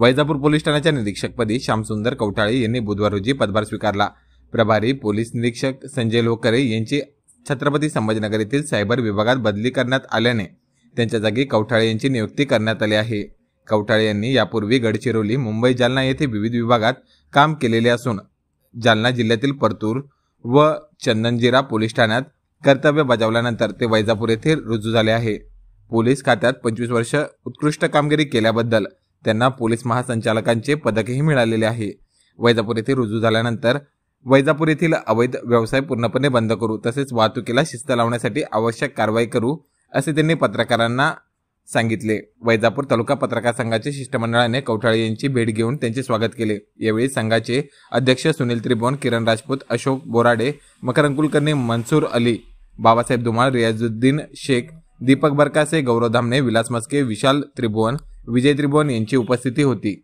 Vaijapur police ठाण्याच्या निरीक्षकपदी श्यामसुंदर कवठाळे यांनी बुधवार रोजी पदभार स्वीकारला प्रभारी पोलीस निरीक्षक संजय लोकरे यांची छत्रपती संभाजीनगर येथील सायबर विभागात बदली करण्यात आल्याने त्यांच्या जागी कवठाळे यांची नियुक्ती करण्यात आली आहे कवठाळे यांनी यापूर्वी गडचिरोली मुंबई जालना येथे विविध विभागात काम केलेले असून जालना जिल्ह्यातील परतूर व चंदनजिरा पोलीस ठाण्यात कर्तव्य बजावल्यानंतर ते वैजापूर येथे रुजू झाले आहे पोलीस खात्यात पंचवीस वर्ष उत्कृष्ट कामगिरी केल्याबद्दल त्यांना पोलीस महासंचालकांचे पदकही मिळालेले आहे वैजापूर येथे रुजू झाल्यानंतर वैजापूर येथील अवैध व्यवसाय पूर्णपणे बंद करू तसेच वाहतुकीला शिस्त लावण्यासाठी आवश्यक कारवाई करू असे त्यांनी पत्रकारांना सांगितले वैजापूर तालुका पत्रकार संघाचे शिष्टमंडळाने कौठाळे यांची भेट घेऊन त्यांचे स्वागत केले यावेळी संघाचे अध्यक्ष सुनील त्रिभुवन किरण राजपूत अशोक बोराडे मकरंग कुलकर्णी मनसूर अली बाबासाहेब धुमाळ रियाजुद्दीन शेख दीपक बरकासे गौरव धामणे विलास मस्के विशाल त्रिभुवन विजय त्रिभुवन यांची उपस्थिती होती